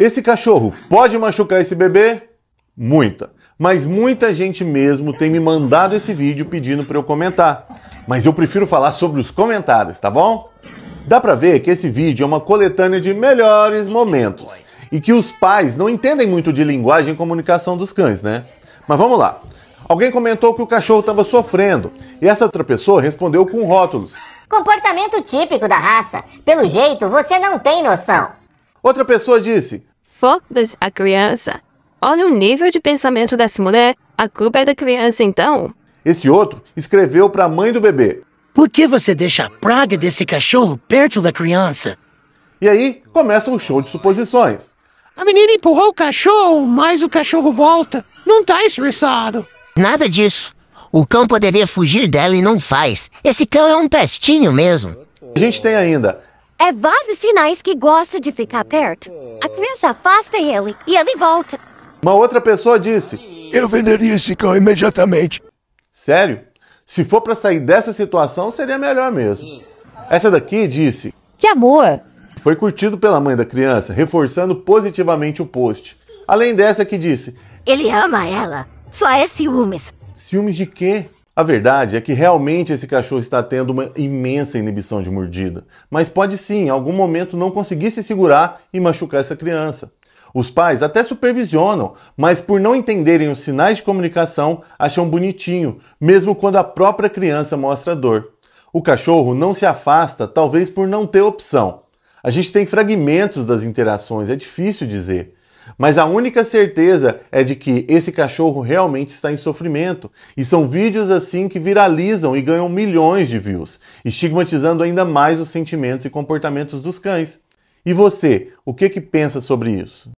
Esse cachorro pode machucar esse bebê? Muita. Mas muita gente mesmo tem me mandado esse vídeo pedindo para eu comentar. Mas eu prefiro falar sobre os comentários, tá bom? Dá para ver que esse vídeo é uma coletânea de melhores momentos e que os pais não entendem muito de linguagem e comunicação dos cães, né? Mas vamos lá. Alguém comentou que o cachorro estava sofrendo e essa outra pessoa respondeu com rótulos. Comportamento típico da raça. Pelo jeito, você não tem noção. Outra pessoa disse: Foda-se a criança. Olha o nível de pensamento dessa mulher. A culpa é da criança, então. Esse outro escreveu para a mãe do bebê. Por que você deixa a praga desse cachorro perto da criança? E aí começa um show de suposições. A menina empurrou o cachorro, mas o cachorro volta. Não tá estressado. Nada disso. O cão poderia fugir dela e não faz. Esse cão é um pestinho mesmo. A gente tem ainda é vários sinais que gosta de ficar perto. A criança afasta ele e ele volta. Uma outra pessoa disse: Eu venderia esse cão imediatamente. Sério? Se for para sair dessa situação, seria melhor mesmo. Essa daqui disse: Que amor! Foi curtido pela mãe da criança, reforçando positivamente o post. Além dessa que disse: Ele ama ela. Só é ciúmes. Ciúmes de quê? A verdade é que realmente esse cachorro está tendo uma imensa inibição de mordida, mas pode sim, em algum momento, não conseguir se segurar e machucar essa criança. Os pais até supervisionam, mas por não entenderem os sinais de comunicação, acham bonitinho, mesmo quando a própria criança mostra dor. O cachorro não se afasta, talvez por não ter opção. A gente tem fragmentos das interações, é difícil dizer. Mas a única certeza é de que esse cachorro realmente está em sofrimento. E são vídeos assim que viralizam e ganham milhões de views, estigmatizando ainda mais os sentimentos e comportamentos dos cães. E você, o que, que pensa sobre isso?